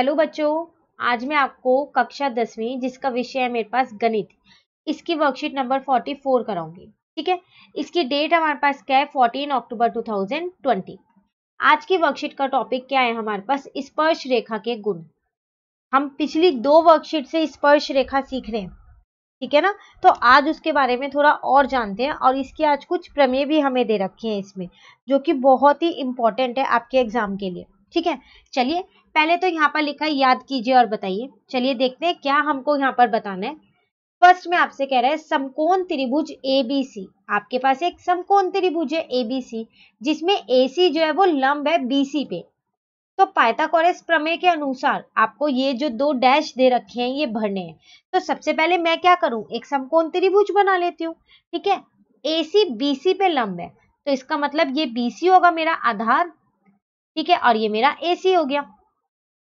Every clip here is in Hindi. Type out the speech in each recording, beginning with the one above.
हेलो बच्चों आज मैं आपको कक्षा दसवीं जिसका विषय है मेरे पास गणित इसकी वर्कशीट नंबर फोर्टी फोर कराऊंगी ठीक है इसकी डेट हमारे पास क्या है fourteen October two thousand twenty आज की वर्कशीट का टॉपिक क्या है हमारे पास स्पर्श रेखा के गुण हम पिछली दो वर्कशीट से स्पर्श रेखा सीख रहे हैं ठीक है ना तो आज उसके बारे में थोड़ा और जानते हैं और इसके आज कुछ प्रमेय भी हमें दे रखे हैं इसमें जो कि बहुत ही इंपॉर्टेंट है आपके एग्जाम के लिए ठीक है चलिए पहले तो यहाँ पर लिखा है याद कीजिए और बताइए चलिए देखते हैं क्या हमको यहाँ पर बताना है फर्स्ट में आपसे कह रहा है समकोण त्रिभुज एबीसी आपके पास एक समकोण त्रिभुज है एबीसी जिसमें एसी जो है वो लंब है बीसी पे तो पायथागोरस प्रमेय के अनुसार आपको ये जो दो डैश दे रखे हैं ये भरने हैं तो सबसे पहले मैं क्या करूं एक समकोण त्रिभुज बना लेती हूँ ठीक है एसी बीसी पे लंब है तो इसका मतलब ये बीसी होगा मेरा आधार ठीक है और ये मेरा ए सी हो गया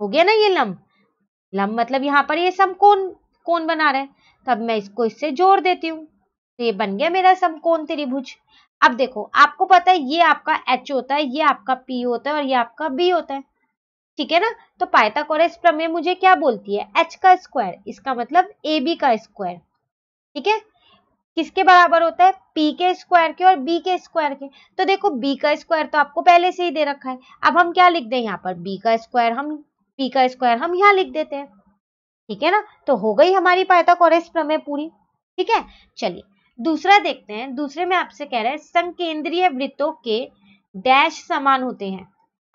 हो गया ना ये लम्ब लम मतलब यहाँ पर ये कौन कौन बना रहे तब मैं इसको इससे जोड़ देती हूँ तो ये बन गया मेरा समकोण त्रिभुज अब देखो आपको पता है ये आपका एच होता है ये आपका पी होता है और ये आपका बी होता है ठीक है ना तो पाइथागोरस प्रमेय मुझे क्या बोलती है एच का स्क्वायर इसका मतलब ए बी का स्क्वायर ठीक है किसके बराबर होता है पी के स्क्वायर के और बी के स्क्वायर के तो देखो बी का स्क्वायर तो आपको पहले से ही दे रखा है अब हम क्या लिख दें यहाँ पर बी का स्क्वायर हम पी का स्क्वायर हम यहाँ लिख देते हैं ठीक है ना तो हो गई हमारी पायता कॉरेस प्रमेय पूरी ठीक है चलिए दूसरा देखते हैं दूसरे में आपसे कह रहे हैं संकेंद्रीय वृत्तों के डैश समान होते हैं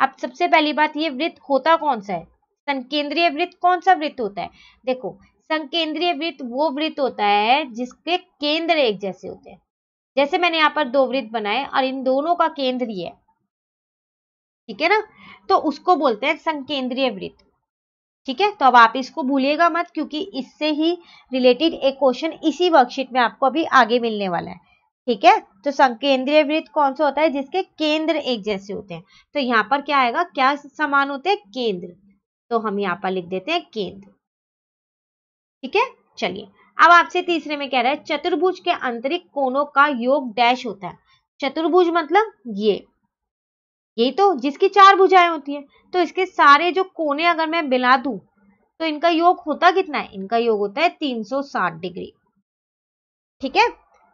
अब सबसे पहली बात ये वृत्त होता कौन सा है संकेंद्रीय वृत्त कौन सा वृत्त होता है देखो संकेंद्रीय वृत्त वो वृत्त होता है जिसके केंद्र एक जैसे होते हैं जैसे मैंने यहाँ पर दो वृत्त बनाए और इन दोनों का केंद्र ये है ठीक है ना तो उसको बोलते हैं संकेंद्रीय वृत्त ठीक है तो अब आप इसको भूलिएगा मत क्योंकि इससे ही रिलेटेड एक क्वेश्चन इसी वर्कशीट में आपको अभी आगे मिलने वाला है ठीक है तो संकेंद्रीय वृत्त कौन सा होता है जिसके केंद्र एक जैसे होते हैं तो यहाँ पर क्या आएगा क्या समान होते हैं केंद्र तो हम यहाँ पर लिख देते हैं केंद्र ठीक है चलिए अब आपसे तीसरे में कह रहा है चतुर्भुज के आंतरिक कोणों का योग डैश होता है चतुर्भुज मतलब ये ये तो जिसकी चार भुजाएं होती है तो इसके सारे जो कोने अगर मैं मिला दू तो इनका योग होता कितना है इनका योग होता है 360 डिग्री ठीक है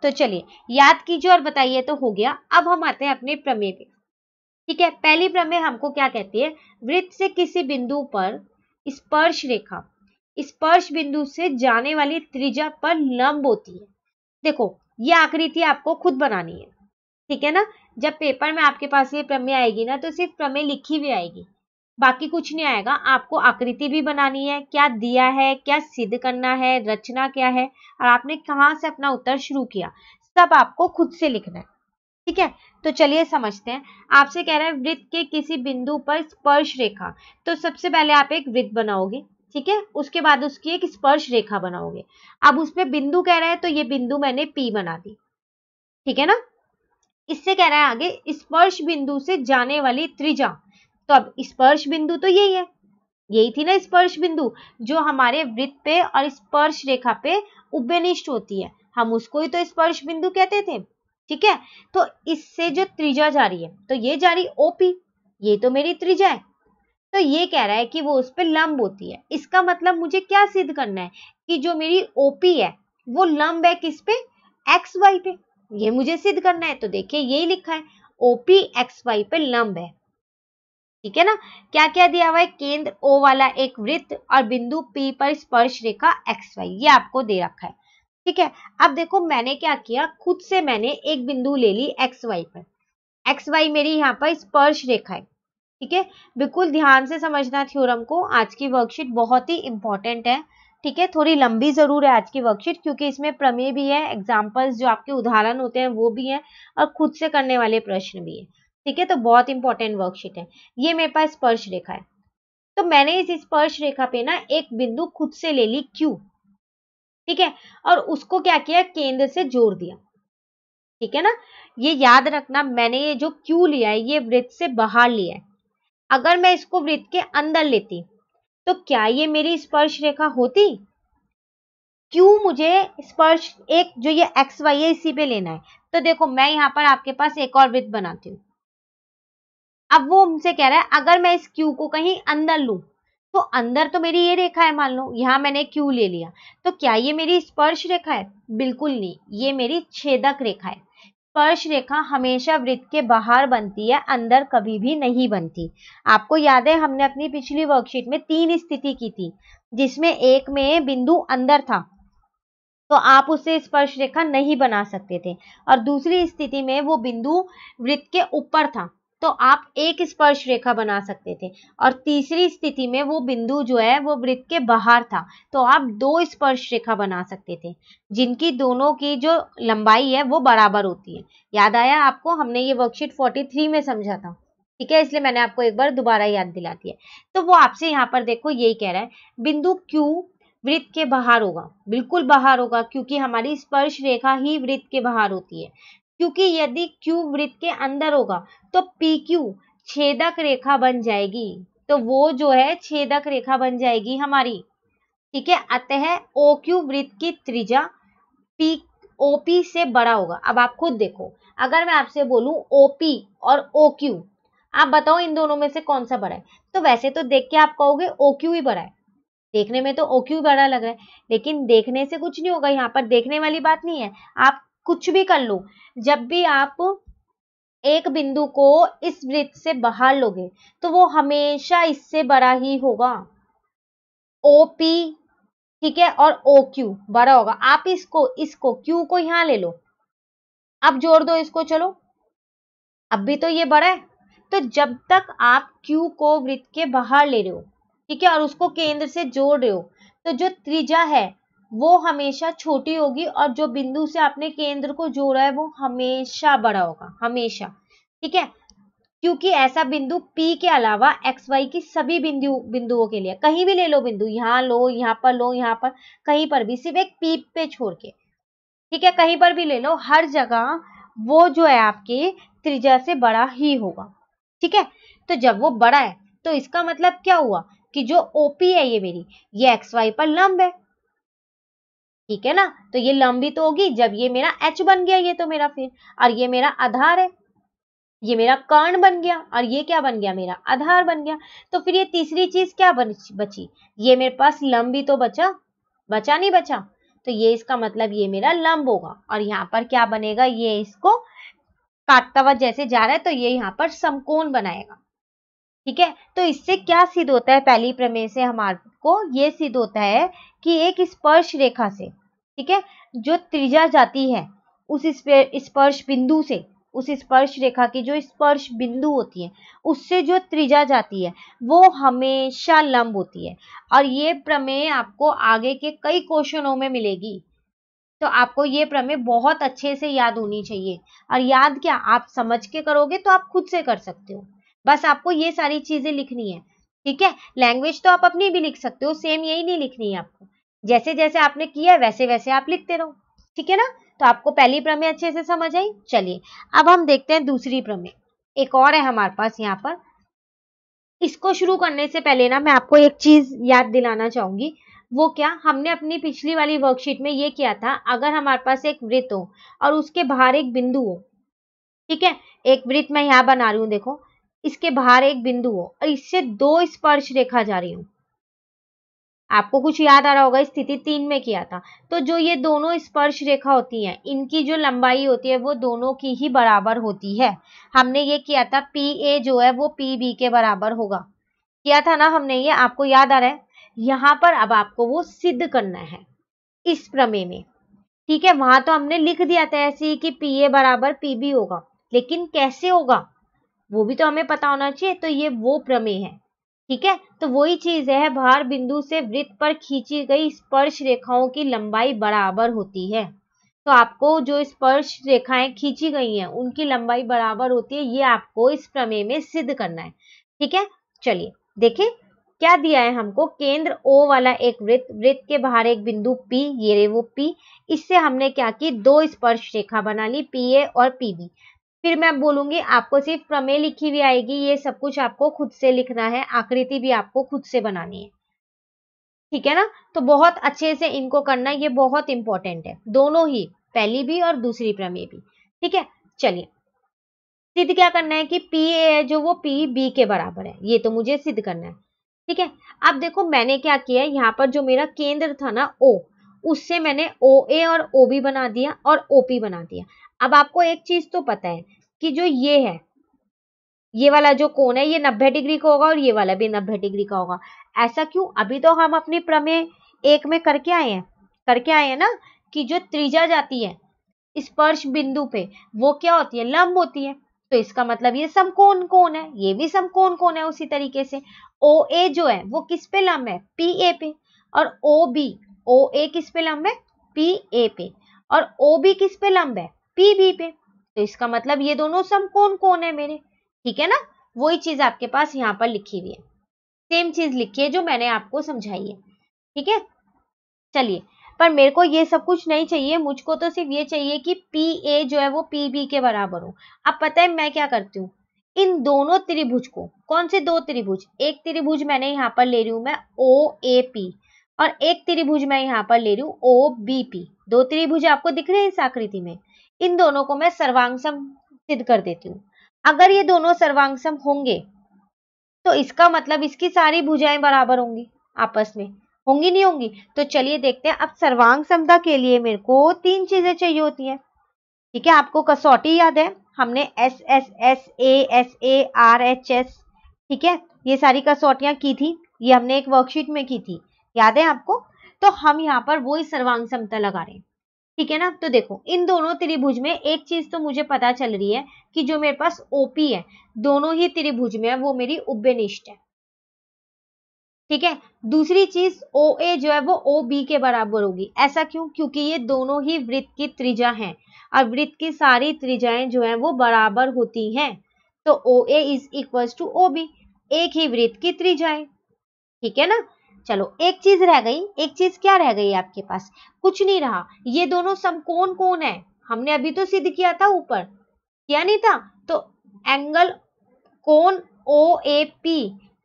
तो चलिए याद कीजिए और बताइए तो हो गया अब हम आते हैं अपने प्रमेय पे ठीक है पहली प्रमेय हमको क्या कहती है वृत्त से किसी बिंदु पर स्पर्श रेखा स्पर्श बिंदु से जाने वाली त्रिज्या पर लंब होती है देखो ये आकृति आपको खुद बनानी है ठीक है ना जब पेपर में आपके पास ये प्रमेय आएगी ना तो सिर्फ प्रमेय लिखी हुई आएगी बाकी कुछ नहीं आएगा आपको आकृति भी बनानी है क्या दिया है क्या सिद्ध करना है रचना क्या है और आपने कहाँ से अपना उत्तर शुरू किया सब आपको खुद से लिखना है ठीक है तो चलिए समझते हैं आपसे कह रहा है वृत्त के किसी बिंदु पर स्पर्श रेखा तो सबसे पहले आप एक वृत्त बनाओगे ठीक है उसके बाद उसकी एक स्पर्श रेखा बनाओगे अब उसमें बिंदु कह रहा है तो ये बिंदु मैंने पी बना दी ठीक है ना इससे कह रहा है आगे स्पर्श बिंदु से जाने वाली त्रिजा तो अब स्पर्श बिंदु तो यही है यही थी ना स्पर्श बिंदु जो हमारे वृत्त पे और स्पर्श रेखा पे उपनिष्ठ होती है हम उसको ही तो स्पर्श बिंदु कहते थे ठीक है तो इससे जो त्रिजा जा रही है तो ये जा रही ओपी ये तो मेरी त्रिजा है तो ये कह रहा है कि वो उस पर लंब होती है इसका मतलब मुझे क्या सिद्ध करना है कि जो मेरी ओपी है वो लंब है किस पे एक्स वाई पे ये मुझे सिद्ध करना है तो देखिए यही लिखा है ओपी एक्स वाई पे लंब है ठीक है ना क्या क्या दिया हुआ है केंद्र ओ वाला एक वृत्त और बिंदु पी पर स्पर्श रेखा एक्स वाई ये आपको दे रखा है ठीक है अब देखो मैंने क्या किया खुद से मैंने एक बिंदु ले ली एक्स वाई पर एक्स वाई मेरी यहाँ पर स्पर्श रेखा है ठीक है बिल्कुल ध्यान से समझना थ्योरम को आज की वर्कशीट बहुत ही इंपॉर्टेंट है ठीक है थोड़ी लंबी ज़रूर है आज की वर्कशीट क्योंकि इसमें प्रमेय भी है एग्जाम्पल्स जो आपके उदाहरण होते हैं वो भी हैं और खुद से करने वाले प्रश्न भी हैं ठीक है तो बहुत इंपॉर्टेंट वर्कशीट है ये मेरे पास स्पर्श रेखा है तो मैंने इस स्पर्श रेखा पे ना एक बिंदु खुद से ले ली क्यू ठीक है और उसको क्या किया केंद्र से जोड़ दिया ठीक है ना ये याद रखना मैंने ये जो क्यू लिया है ये वृत्त से बाहर लिया है अगर मैं इसको वृत्त के अंदर लेती तो क्या ये मेरी स्पर्श रेखा होती क्यों मुझे स्पर्श एक जो ये एक्स वाई है इसी पे लेना है तो देखो मैं यहाँ पर आपके पास एक और वृत्त बनाती हूँ अब वो हमसे कह रहा है अगर मैं इस क्यू को कहीं अंदर लू तो अंदर तो मेरी ये रेखा है मान लो यहाँ मैंने क्यू ले लिया तो क्या ये मेरी स्पर्श रेखा है बिल्कुल नहीं ये मेरी छेदक रेखा है स्पर्श रेखा हमेशा वृत्त के बाहर बनती है अंदर कभी भी नहीं बनती आपको याद है हमने अपनी पिछली वर्कशीट में तीन स्थिति की थी जिसमें एक में बिंदु अंदर था तो आप उसे स्पर्श रेखा नहीं बना सकते थे और दूसरी स्थिति में वो बिंदु वृत्त के ऊपर था तो आप एक स्पर्श रेखा बना सकते थे और तीसरी स्थिति में वो बिंदु जो है वो वृत्त के बाहर था तो आप दो स्पर्श रेखा बना सकते थे जिनकी दोनों की जो लंबाई है वो बराबर होती है याद आया आपको हमने ये वर्कशीट फोर्टी थ्री में समझा था ठीक है इसलिए मैंने आपको एक बार दोबारा याद दिला दिया तो वो आपसे यहाँ पर देखो यही कह रहा है बिंदु क्यू वृत्त के बाहर होगा बिल्कुल बाहर होगा क्योंकि हमारी स्पर्श रेखा ही वृत्त के बाहर होती है क्योंकि यदि Q वृत्त के अंदर होगा तो PQ छेदक रेखा बन जाएगी तो वो जो है छेदक रेखा बन जाएगी हमारी ठीक है अतः OQ वृत्त की त्रिज्या पी OP से बड़ा होगा अब आप खुद देखो अगर मैं आपसे बोलूं OP और OQ आप बताओ इन दोनों में से कौन सा बड़ा है तो वैसे तो देख के आप कहोगे OQ ही बड़ा है देखने में तो OQ बड़ा लग रहा है लेकिन देखने से कुछ नहीं होगा यहाँ पर देखने वाली बात नहीं है आप कुछ भी कर लो जब भी आप एक बिंदु को इस वृत्त से बाहर लोगे तो वो हमेशा इससे बड़ा ही होगा ओ पी ठीक है और ओ क्यू बड़ा होगा आप इसको इसको क्यू को यहां ले लो अब जोड़ दो इसको चलो अब भी तो ये बड़ा है तो जब तक आप क्यू को वृत्त के बाहर ले रहे हो ठीक है और उसको केंद्र से जोड़ रहे हो तो जो त्रिज्या है वो हमेशा छोटी होगी और जो बिंदु से आपने केंद्र को जोड़ा है वो हमेशा बड़ा होगा हमेशा ठीक है क्योंकि ऐसा बिंदु P के अलावा एक्स वाई की सभी बिंदु बिंदुओं के लिए कहीं भी ले लो बिंदु यहाँ लो यहाँ पर लो यहाँ पर कहीं पर भी सिर्फ एक P पे छोड़ के ठीक है कहीं पर भी ले लो हर जगह वो जो है आपके त्रिज्या से बड़ा ही होगा ठीक है तो जब वो बड़ा है तो इसका मतलब क्या हुआ कि जो ओपी है ये मेरी ये एक्स वाई पर लंब है ठीक है ना तो ये लंबी तो होगी जब ये मेरा एच बन गया ये तो मेरा फिर और ये मेरा आधार है ये मेरा कर्ण बन गया और ये क्या बन गया मेरा आधार बन गया तो फिर ये तीसरी चीज क्या बची ये मेरे पास लंबी तो बचा बचा नहीं बचा तो ये इसका मतलब ये मेरा लंब होगा और यहाँ पर क्या बनेगा ये इसको काटता हुआ जैसे जा रहा है तो ये यहाँ पर समकोण बनाएगा ठीक है तो इससे क्या सिद्ध होता है पहली प्रमेय से हमारे को ये सिद्ध होता है कि एक स्पर्श रेखा से ठीक है जो त्रिज्या जाती है उस स्पर्श बिंदु से उस स्पर्श रेखा की जो स्पर्श बिंदु होती है उससे जो त्रिज्या जाती है वो हमेशा लंब होती है और ये प्रमेय आपको आगे के कई क्वेश्चनों में मिलेगी तो आपको ये प्रमेय बहुत अच्छे से याद होनी चाहिए और याद क्या आप समझ के करोगे तो आप खुद से कर सकते हो बस आपको ये सारी चीजें लिखनी है ठीक है लैंग्वेज तो आप अपनी भी लिख सकते हो सेम यही नहीं लिखनी है आपको जैसे जैसे आपने किया वैसे वैसे आप लिखते रहो ठीक है ना तो आपको पहली प्रमेय अच्छे से समझ आई चलिए अब हम देखते हैं दूसरी प्रमेय एक और है हमारे पास यहाँ पर इसको शुरू करने से पहले ना मैं आपको एक चीज याद दिलाना चाहूंगी वो क्या हमने अपनी पिछली वाली वर्कशीट में ये किया था अगर हमारे पास एक वृत्त हो और उसके बाहर एक बिंदु हो ठीक है एक वृत्त मैं यहाँ बना रही हूँ देखो इसके बाहर एक बिंदु हो और इससे दो स्पर्श रेखा जा रही हो आपको कुछ याद आ रहा होगा स्थिति तीन में किया था तो जो ये दोनों स्पर्श रेखा होती है इनकी जो लंबाई होती है वो दोनों की ही बराबर होती है हमने ये किया था पी ए जो है वो पी बी के बराबर होगा किया था ना हमने ये आपको याद आ रहा है यहाँ पर अब आपको वो सिद्ध करना है इस प्रमेय में ठीक है वहां तो हमने लिख दिया था ऐसे ही कि पी ए बराबर पी बी होगा लेकिन कैसे होगा वो भी तो हमें पता होना चाहिए तो ये वो प्रमेय है ठीक है तो वही चीज है भार बिंदु से वृत्त पर खींची गई स्पर्श रेखाओं की लंबाई बराबर होती है तो आपको जो स्पर्श रेखाएं खींची गई हैं उनकी लंबाई बराबर होती है ये आपको इस प्रमेय में सिद्ध करना है ठीक है चलिए देखिए क्या दिया है हमको केंद्र ओ वाला एक वृत्त वृत्त के बाहर एक बिंदु पी ये रे वो पी इससे हमने क्या की दो स्पर्श रेखा बना ली पी ए और पी बी फिर मैं बोलूंगी आपको सिर्फ प्रमेय लिखी हुई आएगी ये सब कुछ आपको खुद से लिखना है आकृति भी आपको खुद से बनानी है ठीक है ना तो बहुत अच्छे से इनको करना ये बहुत इंपॉर्टेंट है दोनों ही पहली भी और दूसरी प्रमेय भी ठीक है चलिए सिद्ध क्या करना है कि पी ए है जो वो पी बी के बराबर है ये तो मुझे सिद्ध करना है ठीक है अब देखो मैंने क्या किया है यहाँ पर जो मेरा केंद्र था ना ओ उससे मैंने ओ ए और ओ बी बना दिया और ओ पी बना दिया अब आपको एक चीज तो पता है कि जो ये है ये वाला जो कोण है ये नब्बे डिग्री का होगा और ये वाला भी नब्बे डिग्री का होगा ऐसा क्यों अभी तो हम अपने प्रमेय एक में करके आए हैं करके आए हैं ना कि जो त्रिज्या जाती है स्पर्श बिंदु पे वो क्या होती है लंब होती है तो इसका मतलब ये समकोण कोण है ये भी समकोण कोण है उसी तरीके से ओ ए जो है वो किस पे लंब है पी ए पे और ओ बी ओ ए किस पे लंब है पी ए पे और ओ बी किस पे लंब है पी बी पे तो इसका मतलब ये दोनों समकोण कौन है मेरे ठीक है ना वही चीज आपके पास यहाँ पर लिखी हुई है सेम चीज लिखी है जो मैंने आपको समझाई है ठीक है चलिए पर मेरे को ये सब कुछ नहीं चाहिए मुझको तो सिर्फ ये चाहिए कि पी ए जो है वो पी बी के बराबर हो अब पता है मैं क्या करती हूँ इन दोनों त्रिभुज को कौन से दो त्रिभुज एक त्रिभुज मैंने यहाँ पर ले रही हूँ मैं ओ ए पी और एक त्रिभुज मैं यहाँ पर ले रही हूँ ओ बी पी दो त्रिभुज आपको दिख रहे हैं इस आकृति में इन दोनों को मैं सर्वांगसम सिद्ध कर देती हूँ अगर ये दोनों सर्वांगसम होंगे तो इसका मतलब इसकी सारी भुजाएं बराबर होंगी आपस में होंगी नहीं होंगी तो चलिए देखते हैं अब सर्वांग समता के लिए मेरे को तीन चीजें चाहिए होती हैं ठीक है आपको कसौटी याद है हमने S S S A S A R H S ठीक है ये सारी कसौटियां की थी ये हमने एक वर्कशीट में की थी याद है आपको तो हम यहाँ पर वो ही सर्वांग समता लगा रहे हैं ठीक है ना तो देखो इन दोनों त्रिभुज में एक चीज तो मुझे पता चल रही है कि जो मेरे पास ओपी है दोनों ही त्रिभुज में है वो मेरी उभ्यनिष्ठ है ठीक है दूसरी चीज ओ ए जो है वो ओ बी के बराबर होगी ऐसा क्यों क्योंकि ये दोनों ही वृत्त की त्रिज्या हैं और वृत्त की सारी त्रिज्याएं जो है वो बराबर होती हैं तो O A is equal to O B एक ही वृत्त की त्रिज्या ठीक है ना चलो एक चीज रह गई एक चीज क्या रह गई आपके पास कुछ नहीं रहा ये दोनों समकोण कौन है हमने अभी तो सिद्ध किया था ऊपर किया नहीं था तो एंगल कोण ओ ए पी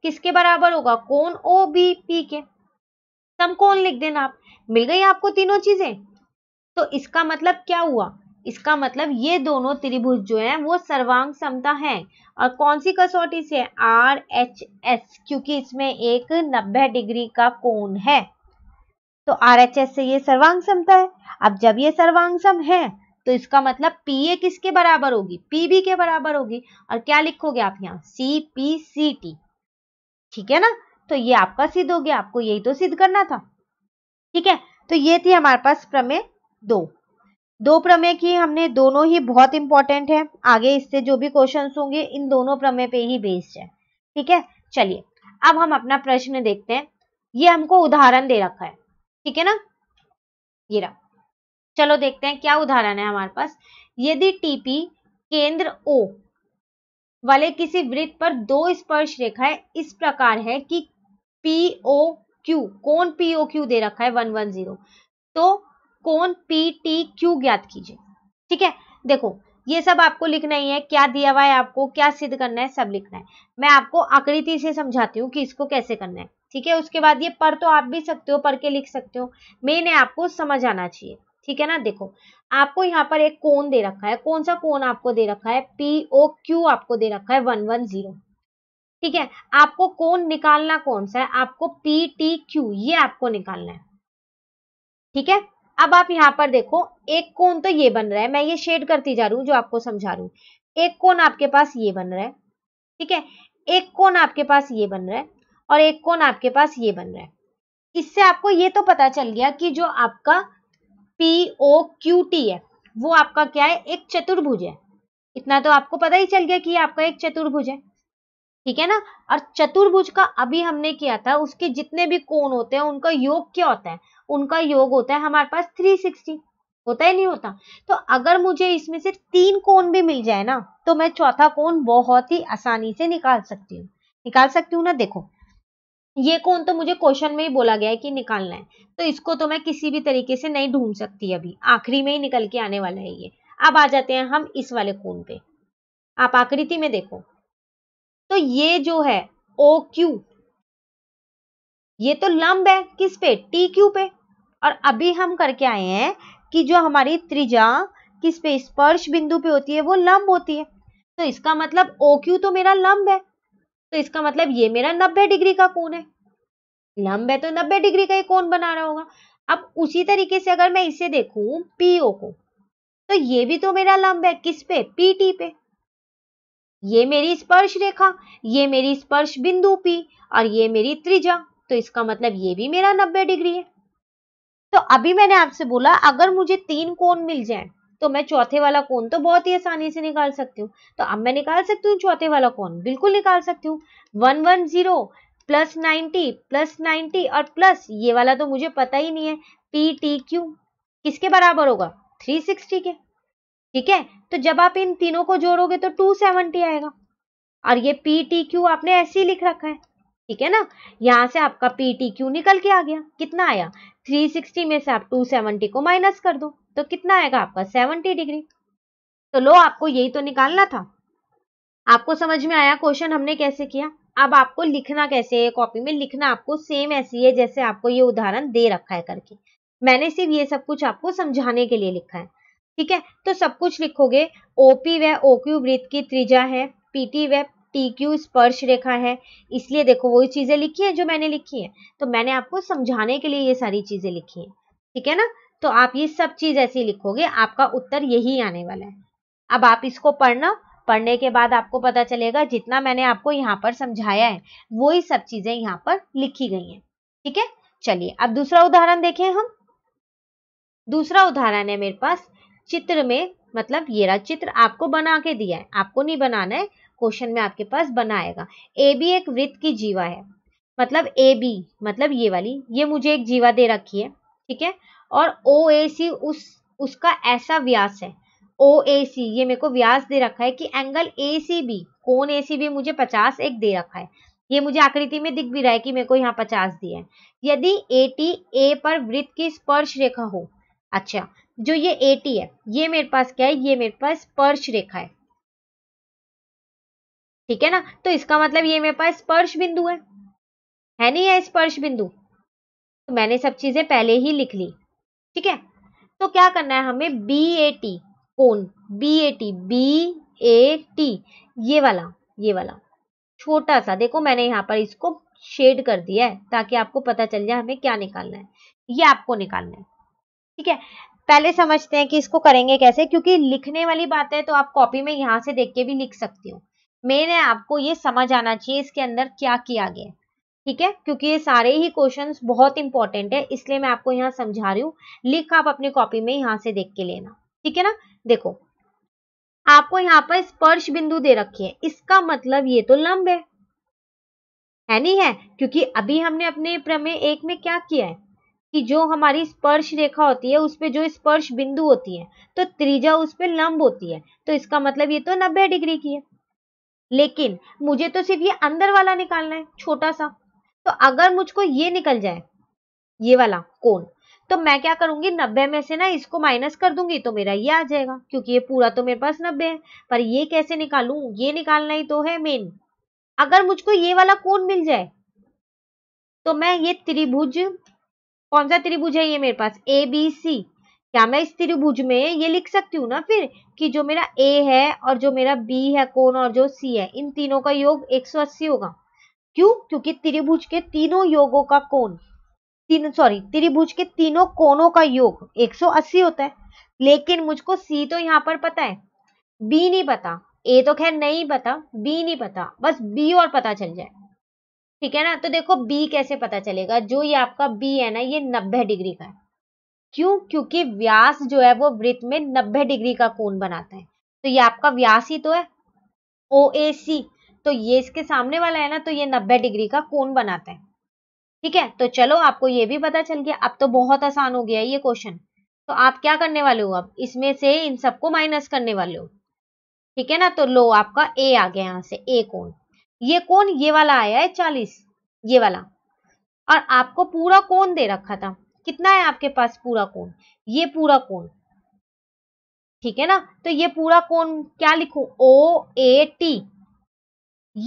किसके बराबर होगा कोण ओ बी पी के समकोण लिख देना आप मिल गई आपको तीनों चीजें तो इसका मतलब क्या हुआ इसका मतलब ये दोनों त्रिभुज जो हैं वो सर्वांग समता है और कौन सी कसौटी से आर एच एस क्योंकि इसमें एक 90 डिग्री का कोण है तो आर एच एस से ये सर्वांग समता है अब जब ये सर्वांग सम है तो इसका मतलब पी ए किसके बराबर होगी पी बी के बराबर होगी और क्या लिखोगे आप यहाँ सी पी सी टी ठीक है ना तो ये आपका सिद्ध हो गया आपको यही तो सिद्ध करना था ठीक है तो ये थी हमारे पास प्रमेय दो दो प्रमेय की हमने दोनों ही बहुत इंपॉर्टेंट है आगे इससे जो भी क्वेश्चन होंगे इन दोनों प्रमेय पे ही बेस्ड है ठीक है चलिए अब हम अपना प्रश्न देखते हैं ये हमको उदाहरण दे रखा है ठीक है ना ये रहा चलो देखते हैं क्या उदाहरण है हमारे पास यदि टीपी केंद्र ओ वाले किसी वृत्त पर दो स्पर्श रेखाएं इस प्रकार है कि पीओ क्यू कौन पीओ क्यू दे रखा है वन वन जीरो तो कौन पी टी क्यू ज्ञात कीजिए ठीक है देखो ये सब आपको लिखना ही है क्या दिया हुआ है आपको क्या सिद्ध करना है सब लिखना है मैं आपको आकृति से समझाती हूँ कि इसको कैसे करना है ठीक है उसके बाद ये पर तो आप भी सकते हो पढ़ के लिख सकते हो मेन है आपको समझ आना चाहिए ठीक है ना देखो आपको यहाँ पर एक कोन दे रखा है कौन सा कोन आपको दे रखा है पी ओ क्यू आपको दे रखा है वन वन जीरो ठीक है आपको कोन निकालना कौन सा है आपको पी टी क्यू ये आपको निकालना है ठीक है अब आप यहाँ पर देखो एक कोन तो ये बन रहा है मैं ये शेड करती जा रही हूँ जो आपको समझा रही हूँ एक कोन आपके पास ये बन रहा है ठीक है एक कोन आपके पास ये बन रहा है और एक कोन आपके पास ये बन रहा है इससे आपको ये तो पता चल गया कि जो आपका पी ओ क्यू टी है वो आपका क्या है एक चतुर्भुज है इतना तो आपको पता ही चल गया कि ये आपका एक चतुर्भुज है ठीक है ना और चतुर्भुज का अभी हमने किया था उसके जितने भी कोण होते हैं उनका योग क्या होता है उनका योग होता है हमारे पास 360 होता ही नहीं होता तो अगर मुझे इसमें से तीन कोन भी मिल जाए ना तो मैं चौथा कोन बहुत ही आसानी से निकाल सकती हूँ निकाल सकती हूँ ना देखो ये कौन तो मुझे क्वेश्चन में ही बोला गया है कि निकालना है तो इसको तो मैं किसी भी तरीके से नहीं ढूंढ सकती अभी आखिरी में ही निकल के आने वाला है ये अब आ जाते हैं हम इस वाले कौन पे आप आकृति में देखो तो ये जो है ओ क्यू ये तो लंब है किस पे टी क्यू पे और अभी हम करके आए हैं कि जो हमारी त्रिजा किस पे स्पर्श बिंदु पे होती है वो लंब होती है तो इसका मतलब ओ क्यू तो मेरा लंब है तो इसका मतलब ये मेरा नब्बे डिग्री का कोण है लंब है तो नब्बे डिग्री का ही कोण बना रहा होगा अब उसी तरीके से अगर मैं इसे देखू पीओ को तो ये भी तो मेरा लंब है किस पे टी पे ये मेरी स्पर्श रेखा ये मेरी स्पर्श बिंदु पी और ये मेरी त्रिज्या तो इसका मतलब ये भी मेरा नब्बे डिग्री है तो अभी मैंने आपसे बोला अगर मुझे तीन कोन मिल जाए तो मैं चौथे वाला कोन तो बहुत ही आसानी से निकाल सकती हूँ तो अब मैं निकाल सकती हूँ चौथे वाला कोन बिल्कुल निकाल सकती हूँ one one zero plus ninety plus ninety और प्लस ये वाला तो मुझे पता ही नहीं है पी टी क्यू किसके बराबर होगा थ्री सिक्सटी के ठीक है तो जब आप इन तीनों को जोड़ोगे तो टू सेवेंटी आएगा और ये पी टी क्यू आपने ऐसे ही लिख रखा है ठीक है ना यहाँ से आपका पीटी क्यू निकल के आ गया कितना आया 360 में से आप 270 को माइनस कर दो तो कितना आएगा आपका 70 डिग्री तो लो आपको यही तो निकालना था आपको समझ में आया क्वेश्चन हमने कैसे किया अब आपको लिखना कैसे है कॉपी में लिखना आपको सेम ऐसी है जैसे आपको ये उदाहरण दे रखा है करके मैंने सिर्फ ये सब कुछ आपको समझाने के लिए लिखा है ठीक है तो सब कुछ लिखोगे ओपी व ओक्यू वृत्त की त्रिज्या है पीटी व टी क्यू स्पर्श रेखा है इसलिए देखो वही चीज़ें लिखी है जो मैंने लिखी है तो मैंने आपको समझाने के लिए ये सारी चीज़ें लिखी है ठीक है ना तो आप ये सब चीज़ ऐसी लिखोगे आपका उत्तर यही आने वाला है अब आप इसको पढ़ना पढ़ने के बाद आपको पता चलेगा जितना मैंने आपको यहाँ पर समझाया है वही सब चीज़ें यहाँ पर लिखी गई हैं ठीक है चलिए अब दूसरा उदाहरण देखें हम दूसरा उदाहरण है मेरे पास चित्र में मतलब ये रहा चित्र आपको बना के दिया है आपको नहीं बनाना है क्वेश्चन में आपके पास बना आएगा ए बी एक वृत्त की जीवा है मतलब ए बी मतलब ये वाली ये मुझे एक जीवा दे रखी है ठीक है और ओ ए सी उस उसका ऐसा व्यास है ओ ए सी ये मेरे को व्यास दे रखा है कि एंगल ए सी बी कौन ए सी बी मुझे पचास एक दे रखा है ये मुझे आकृति में दिख भी रहा है कि मेरे को यहाँ पचास दिए है यदि ए टी ए पर वृत्त की स्पर्श रेखा हो अच्छा जो ये ए टी है ये मेरे पास क्या है ये मेरे पास स्पर्श रेखा है ठीक है ना तो इसका मतलब ये मेरे पास स्पर्श बिंदु है है नहीं है स्पर्श बिंदु तो मैंने सब चीजें पहले ही लिख ली ठीक है तो क्या करना है हमें बी ए टी कौन B A T B A T ये वाला ये वाला छोटा सा देखो मैंने यहाँ पर इसको शेड कर दिया है ताकि आपको पता चल जाए हमें क्या निकालना है ये आपको निकालना है ठीक है पहले समझते हैं कि इसको करेंगे कैसे क्योंकि लिखने वाली बात है तो आप कॉपी में यहां से देख के भी लिख सकती हो मेन है आपको ये समझ आना चाहिए इसके अंदर क्या किया गया ठीक है क्योंकि ये सारे ही क्वेश्चन बहुत इंपॉर्टेंट है इसलिए मैं आपको यहाँ समझा रही हूँ लिख आप अपने कॉपी में यहाँ से देख के लेना ठीक है ना देखो आपको यहाँ पर स्पर्श बिंदु दे रखी है इसका मतलब ये तो लंब है है नहीं है क्योंकि अभी हमने अपने प्रमेय एक में क्या किया है कि जो हमारी स्पर्श रेखा होती है उस पर जो स्पर्श बिंदु होती है तो त्रिज्या उस पर लंब होती है तो इसका मतलब ये तो नब्बे डिग्री की है लेकिन मुझे तो सिर्फ ये अंदर वाला निकालना है छोटा सा तो अगर मुझको ये निकल जाए ये वाला कोण तो मैं क्या करूंगी नब्बे में से ना इसको माइनस कर दूंगी तो मेरा ये आ जाएगा क्योंकि ये पूरा तो मेरे पास नब्बे है पर ये कैसे निकालू ये निकालना ही तो है मेन अगर मुझको ये वाला कोण मिल जाए तो मैं ये त्रिभुज कौन सा त्रिभुज है ये मेरे पास ए बी सी क्या मैं इस त्रिभुज में ये लिख सकती हूँ ना फिर कि जो मेरा ए है और जो मेरा बी है कोण और जो सी है इन तीनों का योग 180 होगा क्यों क्योंकि त्रिभुज के तीनों योगों का कोण तीन सॉरी त्रिभुज के तीनों कोणों का योग 180 होता है लेकिन मुझको सी तो यहाँ पर पता है बी नहीं पता ए तो खैर नहीं पता बी नहीं पता बस बी और पता चल जाए ठीक है ना तो देखो बी कैसे पता चलेगा जो ये आपका बी है ना ये नब्बे डिग्री का है क्यों क्योंकि व्यास जो है वो वृत्त में नब्बे डिग्री का कोण बनाता है तो ये आपका व्यास ही तो है ओ ए सी तो ये इसके सामने वाला है ना तो ये नब्बे डिग्री का कोण बनाता है ठीक है तो चलो आपको ये भी पता चल गया अब तो बहुत आसान हो गया ये क्वेश्चन तो आप क्या करने वाले हो अब इसमें से इन सबको माइनस करने वाले हो ठीक है ना तो लो आपका ए आ गया यहाँ से ए कोण ये कोण ये वाला आया है चालीस ये वाला और आपको पूरा कोण दे रखा था कितना है आपके पास पूरा कोण ये पूरा कोण ठीक है ना तो ये पूरा कोण क्या लिखू ओ ए टी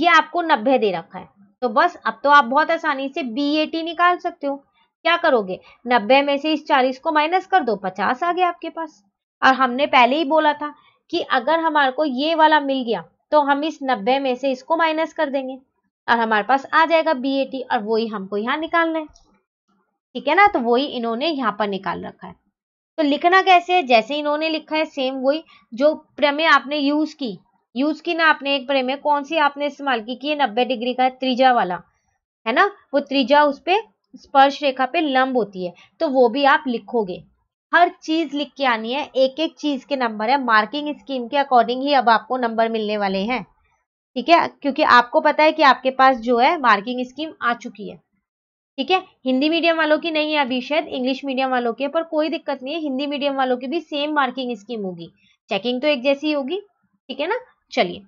ये आपको नब्बे दे रखा है तो बस अब तो आप बहुत आसानी से बी ए टी निकाल सकते हो क्या करोगे नब्बे में से इस चालीस को माइनस कर दो पचास आ गया आपके पास और हमने पहले ही बोला था कि अगर हमारे को ये वाला मिल गया तो हम इस नब्बे में से इसको माइनस कर देंगे और हमारे पास आ जाएगा बी ए टी और वही हमको यहाँ निकालना है ठीक है ना तो वही इन्होंने यहाँ पर निकाल रखा है तो लिखना कैसे है जैसे इन्होंने लिखा है सेम वही जो प्रमेय आपने यूज की यूज की ना आपने एक प्रमेय कौन सी आपने इस्तेमाल की कि ये नब्बे डिग्री का त्रिजा वाला है ना वो त्रिजा उस पर स्पर्श रेखा पे लंब होती है तो वो भी आप लिखोगे हर चीज लिख के आनी है एक एक चीज के नंबर है मार्किंग स्कीम के अकॉर्डिंग ही अब आपको नंबर मिलने वाले हैं ठीक है क्योंकि आपको पता है कि आपके पास जो है मार्किंग स्कीम आ चुकी है ठीक है हिंदी मीडियम वालों की नहीं है अभी शायद इंग्लिश मीडियम वालों की है पर कोई दिक्कत नहीं है हिंदी मीडियम वालों की भी सेम मार्किंग स्कीम होगी चेकिंग तो एक जैसी होगी ठीक है ना चलिए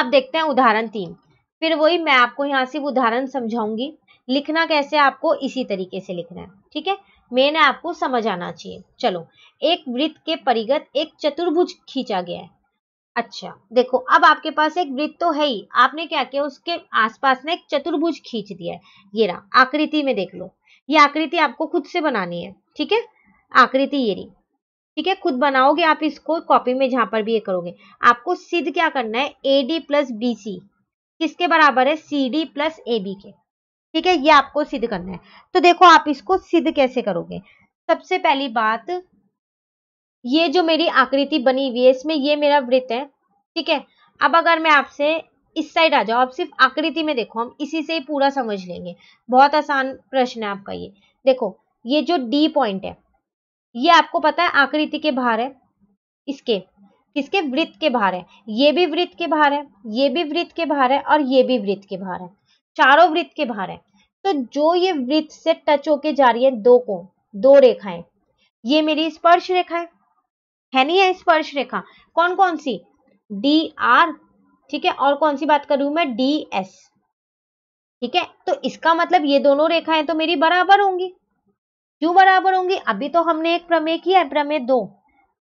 आप देखते हैं उदाहरण तीन फिर वही मैं आपको यहाँ सिर्फ उदाहरण समझाऊंगी लिखना कैसे आपको इसी तरीके से लिखना है ठीक है मेन आपको समझ आना चाहिए चलो एक वृत्त के परिगत एक चतुर्भुज खींचा गया है अच्छा देखो अब आपके पास एक वृत्त तो है ही आपने क्या किया उसके आसपास में एक चतुर्भुज खींच दिया है ये रहा आकृति में देख लो ये आकृति आपको खुद से बनानी है ठीक है आकृति ये रही ठीक है खुद बनाओगे आप इसको कॉपी में जहां पर भी ये करोगे आपको सिद्ध क्या करना है A D plus B C किसके बराबर है C D plus A B के ठीक है ये आपको सिद्ध करना है तो देखो आप इसको सिद्ध कैसे करोगे सबसे पहली बात ये जो मेरी आकृति बनी हुई है इसमें ये मेरा वृत्त है ठीक है अब अगर मैं आपसे इस साइड आ जाओ आप सिर्फ आकृति में देखो हम इसी से ही पूरा समझ लेंगे बहुत आसान प्रश्न है आपका ये देखो ये जो डी पॉइंट है ये आपको पता है आकृति के बाहर है इसके किसके वृत्त के बाहर है ये भी वृत्त के बाहर है ये भी वृत्त के बाहर है और ये भी वृत्त के बाहर है चारों वृत्त के बाहर है तो जो ये वृत्त से टच होके जा रही है दो को दो रेखाएं ये मेरी स्पर्श रेखा है है नहीं है स्पर्श रेखा कौन कौन सी डी आर ठीक है और कौन सी बात हूं मैं डी एस ठीक है तो इसका मतलब ये दोनों रेखाएं तो मेरी बराबर होंगी क्यों बराबर होंगी अभी तो हमने एक प्रमेय किया है प्रमेय दो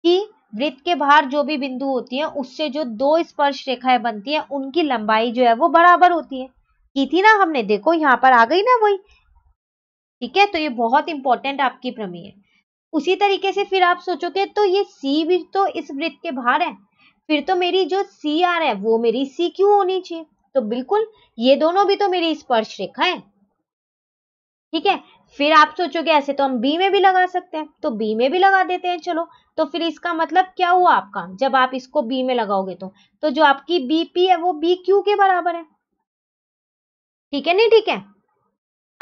कि वृत्त के बाहर जो भी बिंदु होती है उससे जो दो स्पर्श रेखाएं बनती है उनकी लंबाई जो है वो बराबर होती है की थी ना हमने देखो यहाँ पर आ गई ना वही ठीक है तो ये बहुत इंपॉर्टेंट आपकी प्रमेय है उसी तरीके से फिर आप सोचोगे तो ये सी भी तो इस वृत्त के बाहर है फिर तो मेरी जो सी आर है वो मेरी सी क्यू होनी चाहिए तो बिल्कुल ये दोनों भी तो मेरी स्पर्श रेखा है ठीक है फिर आप सोचोगे ऐसे तो हम बी में भी लगा सकते हैं तो बी में भी लगा देते हैं चलो तो फिर इसका मतलब क्या हुआ आपका जब आप इसको बी में लगाओगे तो तो जो आपकी बीपी है वो बी क्यू के बराबर है ठीक है नहीं ठीक है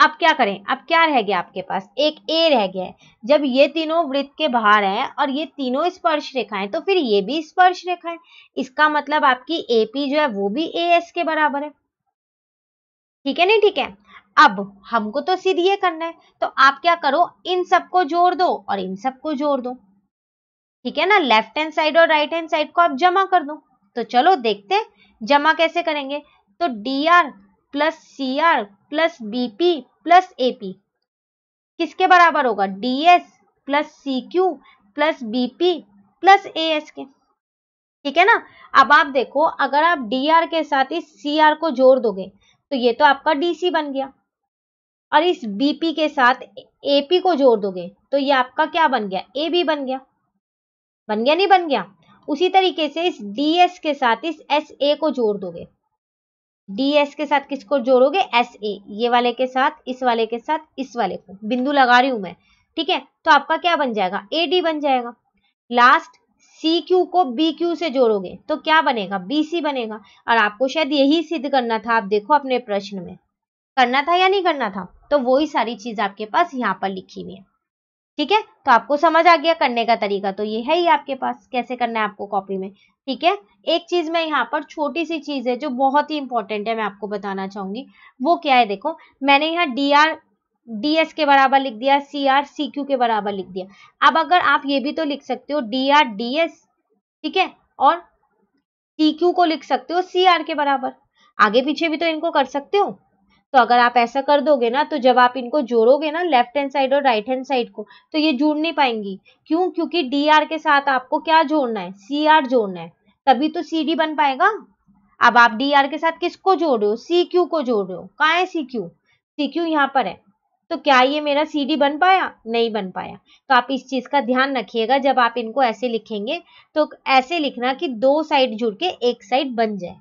अब क्या करें अब क्या रह गया आपके पास एक ए रह गया जब ये तीनों वृत्त के बाहर है और ये तीनों स्पर्श रेखा है तो फिर ये भी स्पर्श रेखा है इसका मतलब आपकी एपी जो है वो भी ए एस के बराबर है ठीक है नहीं ठीक है अब हमको तो सिर्फ ये करना है तो आप क्या करो इन सबको जोड़ दो और इन सबको जोड़ दो ठीक है ना लेफ्ट हैंड साइड और राइट हैंड साइड को आप जमा कर दो तो चलो देखते जमा कैसे करेंगे तो D R plus C R plus B P plus A P किसके बराबर होगा D S plus C Q plus B P plus A S के ठीक है ना अब आप देखो अगर आप डी आर के साथ इस सी आर को जोड़ दोगे तो ये तो आपका डीसी बन गया और इस बीपी के साथ एपी को जोड़ दोगे तो ये आपका क्या बन गया ए बी बन गया बन गया नहीं बन गया उसी तरीके से इस डी एस के साथ इस एस ए को जोड़ दोगे डी एस के साथ किसको जोड़ोगे एस ए ये वाले के साथ इस वाले के साथ इस वाले को बिंदु लगा रही हूं मैं ठीक है तो आपका क्या बन जाएगा ए डी बन जाएगा लास्ट सी क्यू को बी क्यू से जोड़ोगे तो क्या बनेगा बी सी बनेगा और आपको शायद यही सिद्ध करना था आप देखो अपने प्रश्न में करना था या नहीं करना था तो वही सारी चीज आपके पास यहाँ पर लिखी हुई है ठीक है तो आपको समझ आ गया करने का तरीका तो ये है ही आपके पास कैसे करना है आपको कॉपी में ठीक है एक चीज मैं यहाँ पर छोटी सी चीज है जो बहुत ही इंपॉर्टेंट है मैं आपको बताना चाहूंगी वो क्या है देखो मैंने यहाँ डी आर डी एस के बराबर लिख दिया सी आर सी क्यू के बराबर लिख दिया अब अगर आप ये भी तो लिख सकते हो डी आर डी एस ठीक है और सी क्यू को लिख सकते हो सी आर के बराबर आगे पीछे भी तो इनको कर सकते हो तो अगर आप ऐसा कर दोगे ना तो जब आप इनको जोड़ोगे ना लेफ्ट हैंड साइड और राइट हैंड साइड को तो ये जुड़ नहीं पाएंगी क्यों क्योंकि डी आर के साथ आपको क्या जोड़ना है सी आर जोड़ना है तभी तो सी डी बन पाएगा अब आप डी आर के साथ किसको जोड़ रहे हो सी क्यू को जोड़ रहे हो कहा है सी क्यू सी क्यू यहाँ पर है तो क्या ये मेरा सी डी बन पाया नहीं बन पाया तो आप इस चीज़ का ध्यान रखिएगा जब आप इनको ऐसे लिखेंगे तो ऐसे लिखना कि दो साइड जुड़ के एक साइड बन जाए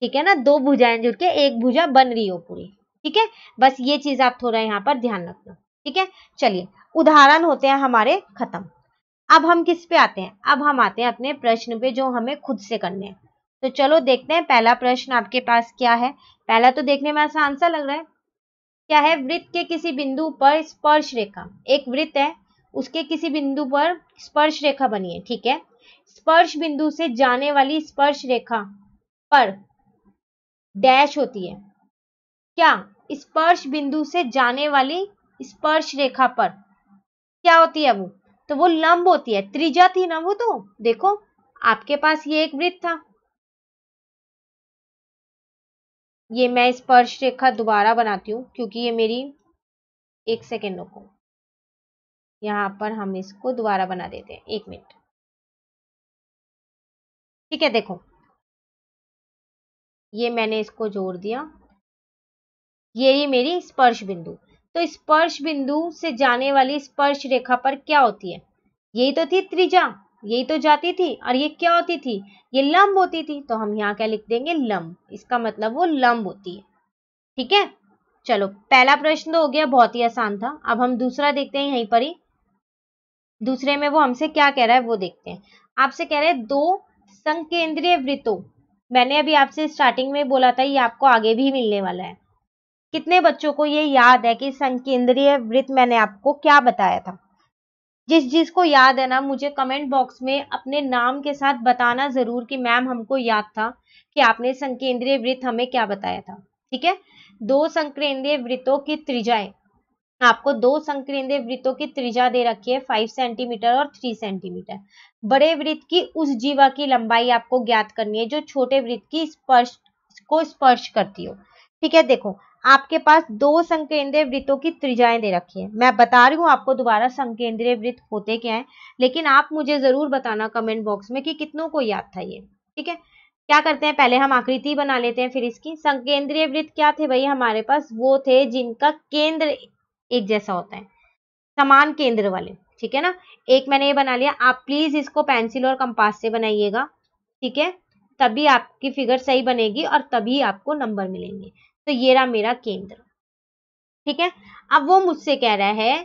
ठीक है ना दो भुजाएं जुड़ के एक भुजा बन रही हो पूरी ठीक है बस ये चीज आप थोड़ा यहाँ पर ध्यान रखना ठीक है चलिए उदाहरण होते हैं हमारे खत्म अब हम किस पे आते हैं अब हम आते हैं अपने प्रश्न पे जो हमें खुद से करने हैं तो चलो देखते हैं पहला प्रश्न आपके पास क्या है पहला तो देखने में ऐसा आंसर लग रहा है क्या है वृत्त के किसी बिंदु पर स्पर्श रेखा एक वृत्त है उसके किसी बिंदु पर स्पर्श रेखा बनी है ठीक है स्पर्श बिंदु से जाने वाली स्पर्श रेखा पर डैश होती है क्या स्पर्श बिंदु से जाने वाली स्पर्श रेखा पर क्या होती है वो तो वो लंब होती है त्रिज्या थी ना वो तो देखो आपके पास ये एक वृत्त था ये मैं स्पर्श रेखा दोबारा बनाती हूँ क्योंकि ये मेरी एक सेकेंड रुको यहाँ पर हम इसको दोबारा बना देते हैं एक मिनट ठीक है देखो ये मैंने इसको जोड़ दिया ये ही मेरी स्पर्श बिंदु तो स्पर्श बिंदु से जाने वाली स्पर्श रेखा पर क्या होती है यही तो थी त्रिजा यही तो जाती थी और ये क्या होती थी ये लंब होती थी तो हम यहाँ क्या लिख देंगे लंब इसका मतलब वो लंब होती है ठीक है चलो पहला प्रश्न तो हो गया बहुत ही आसान था अब हम दूसरा देखते हैं यहीं पर ही दूसरे में वो हमसे क्या कह रहा है वो देखते हैं आपसे कह रहे हैं दो संकेंद्रीय वृत्तों मैंने अभी आपसे स्टार्टिंग में बोला था ये आपको आगे भी मिलने वाला है कितने बच्चों को ये याद है कि संकेंद्रीय वृत्त मैंने आपको क्या बताया था जिस जिस को याद है ना मुझे कमेंट बॉक्स में अपने नाम के साथ बताना ज़रूर कि मैम हमको याद था कि आपने संकेंद्रीय वृत्त हमें क्या बताया था ठीक है दो संकेंद्रीय वृत्तों की त्रिजाएं आपको दो संक्रिय वृत्तों की त्रिज्या दे रखी है फाइव सेंटीमीटर और थ्री सेंटीमीटर बड़े वृत्त की उस जीवा की लंबाई आपको ज्ञात करनी है जो छोटे वृत्त की स्पर्श को स्पर्श करती हो ठीक है देखो आपके पास दो संकेंद्रीय वृत्तों की त्रिज्याएं दे रखी है मैं बता रही हूँ आपको दोबारा संकेंद्रीय वृत्त होते क्या है लेकिन आप मुझे जरूर बताना कमेंट बॉक्स में कि कितनों को याद था ये ठीक है क्या करते हैं पहले हम आकृति बना लेते हैं फिर इसकी संकेंद्रीय वृत्त क्या थे भाई हमारे पास वो थे जिनका केंद्र एक जैसा होता है समान केंद्र वाले ठीक है ना एक मैंने ये बना लिया आप प्लीज इसको पेंसिल और कंपास से बनाइएगा ठीक है तभी आपकी फिगर सही बनेगी और तभी आपको नंबर मिलेंगे तो ये रहा मेरा केंद्र ठीक है अब वो मुझसे कह रहा है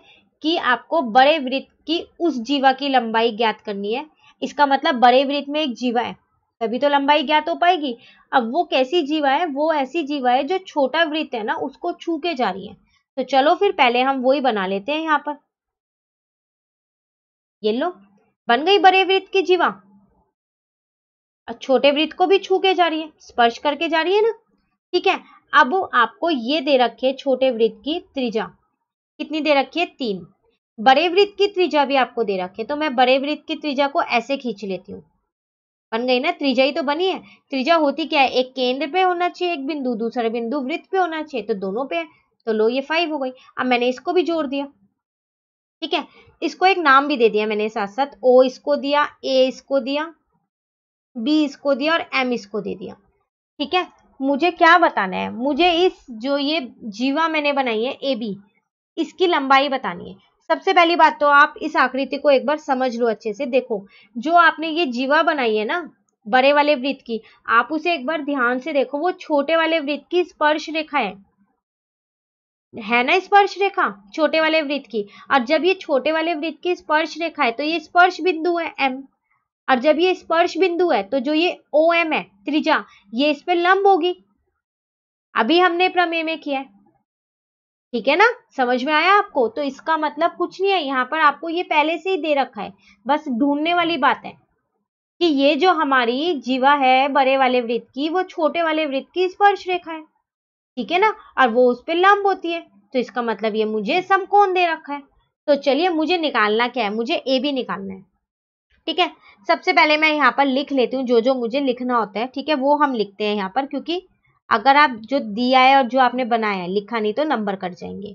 कि आपको बड़े वृत्त की उस जीवा की लंबाई ज्ञात करनी है इसका मतलब बड़े वृत्त में एक जीवा है तभी तो लंबाई ज्ञात हो पाएगी अब वो कैसी जीवा है वो ऐसी जीवा है जो छोटा वृत्त है ना उसको छू के जा रही है तो चलो फिर पहले हम वही बना लेते हैं यहाँ पर ये लो बन गई बड़े वृत्त की जीवा और छोटे वृत्त को भी छू के जा रही है स्पर्श करके जा रही है ना ठीक है अब आपको ये दे रखी छोटे वृत्त की त्रिजा कितनी दे रखी है तीन बड़े वृत्त की त्रिजा भी आपको दे रखी तो मैं बड़े वृत्त की त्रिजा को ऐसे खींच लेती हूँ बन गई ना त्रिजा ही तो बनी है त्रिजा होती क्या है एक केंद्र पे होना चाहिए एक बिंदु दूसरा बिंदु वृत्त पे होना चाहिए तो दोनों पे तो लो ये फाइव हो गई अब मैंने इसको भी जोड़ दिया ठीक है इसको एक नाम भी दे दिया मैंने साथ साथ ओ इसको दिया ए इसको दिया बी इसको दिया और एम इसको दे दिया ठीक है मुझे क्या बताना है मुझे इस जो ये जीवा मैंने बनाई है ए बी इसकी लंबाई बतानी है सबसे पहली बात तो आप इस आकृति को एक बार समझ लो अच्छे से देखो जो आपने ये जीवा बनाई है ना बड़े वाले वृत्त की आप उसे एक बार ध्यान से देखो वो छोटे वाले वृत्त की स्पर्श रेखा है है ना स्पर्श रेखा छोटे वाले वृत्त की और जब ये छोटे वाले वृत्त की स्पर्श रेखा है तो ये स्पर्श बिंदु है एम और जब ये स्पर्श बिंदु है तो जो ये ओ एम है त्रिजा ये इस पर लंब होगी अभी हमने प्रमेय में किया है ठीक है ना समझ में आया आपको तो इसका मतलब कुछ नहीं है यहाँ पर आपको ये पहले से ही दे रखा है बस ढूंढने वाली बात है कि ये जो हमारी जीवा है बड़े वाले वृत्त की वो छोटे वाले वृत्त की स्पर्श रेखा है ठीक है ना और वो उस पर लंब होती है तो इसका मतलब ये मुझे समकोण दे रखा है तो चलिए मुझे निकालना क्या है मुझे ए भी निकालना है ठीक है सबसे पहले मैं यहाँ पर लिख लेती हूँ जो जो मुझे लिखना होता है ठीक है वो हम लिखते हैं यहाँ पर क्योंकि अगर आप जो दिया है और जो आपने बनाया है लिखा नहीं तो नंबर कट जाएंगे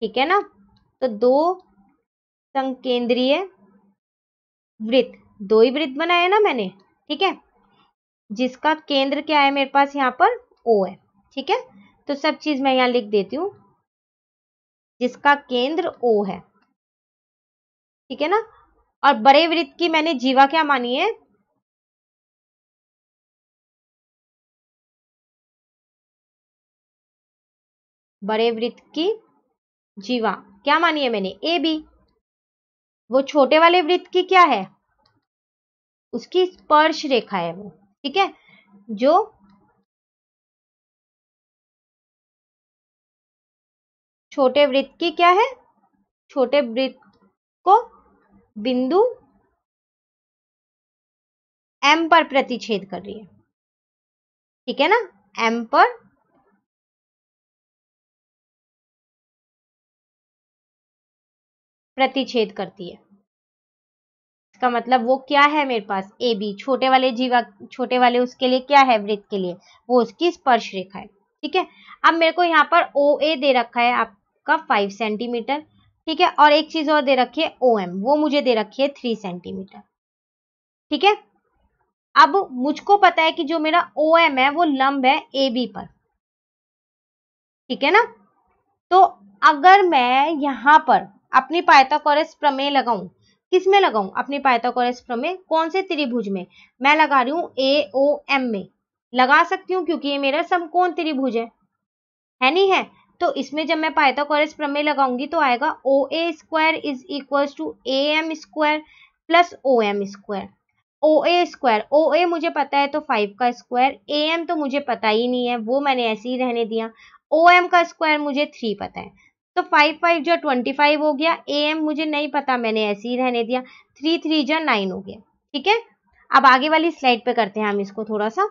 ठीक है ना तो दो संकेंद्रीय वृत्त दो ही वृत्त बनाया ना मैंने ठीक है जिसका केंद्र क्या है मेरे पास यहाँ पर ओ है ठीक है तो सब चीज मैं यहाँ लिख देती हूँ जिसका केंद्र ओ है ठीक है ना और बड़े वृत्त की मैंने जीवा क्या मानी है बड़े वृत्त की जीवा क्या मानी है मैंने ए बी वो छोटे वाले वृत्त की क्या है उसकी स्पर्श रेखा है वो ठीक है जो छोटे वृत्त की क्या है छोटे वृत्त को बिंदु एम पर प्रतिच्छेद कर रही है ठीक है ना एम पर प्रतिच्छेद करती है इसका मतलब वो क्या है मेरे पास ए बी छोटे वाले जीवा छोटे वाले उसके लिए क्या है वृत्त के लिए वो उसकी स्पर्श रेखा है ठीक है अब मेरे को यहाँ पर ओ ए दे रखा है आप का फाइव सेंटीमीटर ठीक है और एक चीज और दे रखी है ओ एम वो मुझे दे रखी है थ्री सेंटीमीटर ठीक है अब मुझको पता है कि जो मेरा ओ एम है वो लंब है ए बी पर ठीक है ना तो अगर मैं यहां पर अपनी पायताकोरस प्रमेय लगाऊं किस में लगाऊं अपनी पायताकोरस प्रमेय कौन से त्रिभुज में मैं लगा रही हूं ए ओ एम में लगा सकती हूँ क्योंकि ये मेरा समकोण त्रिभुज है है नहीं है तो इसमें जब मैं पाइथागोरस प्रमेय लगाऊंगी तो आएगा O A square is equal to A M square plus O M square O A square O A मुझे पता है तो फाइव का स्क्वायर ए एम तो मुझे पता ही नहीं है वो मैंने ऐसे ही रहने दिया ओ एम का स्क्वायर मुझे थ्री पता है तो फाइव फाइव जो ट्वेंटी फाइव हो गया ए एम मुझे नहीं पता मैंने ऐसे ही रहने दिया थ्री थ्री जो नाइन हो गया ठीक है अब आगे वाली स्लाइड पे करते हैं हम इसको थोड़ा सा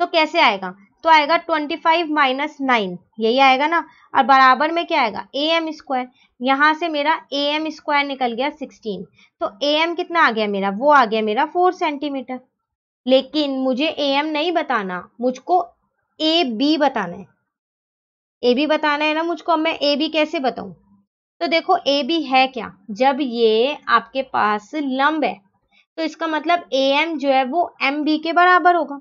तो कैसे आएगा तो आएगा ट्वेंटी फाइव माइनस नाइन यही आएगा ना और बराबर में क्या आएगा ए एम स्क्वायर यहाँ से मेरा ए एम स्क्वायर निकल गया सिक्सटीन तो ए एम कितना आ गया मेरा वो आ गया मेरा फोर सेंटीमीटर लेकिन मुझे ए एम नहीं बताना मुझको ए बी बताना है ए बी बताना है ना मुझको अब मैं ए बी कैसे बताऊँ तो देखो ए बी है क्या जब ये आपके पास लंब है तो इसका मतलब ए एम जो है वो एम बी के बराबर होगा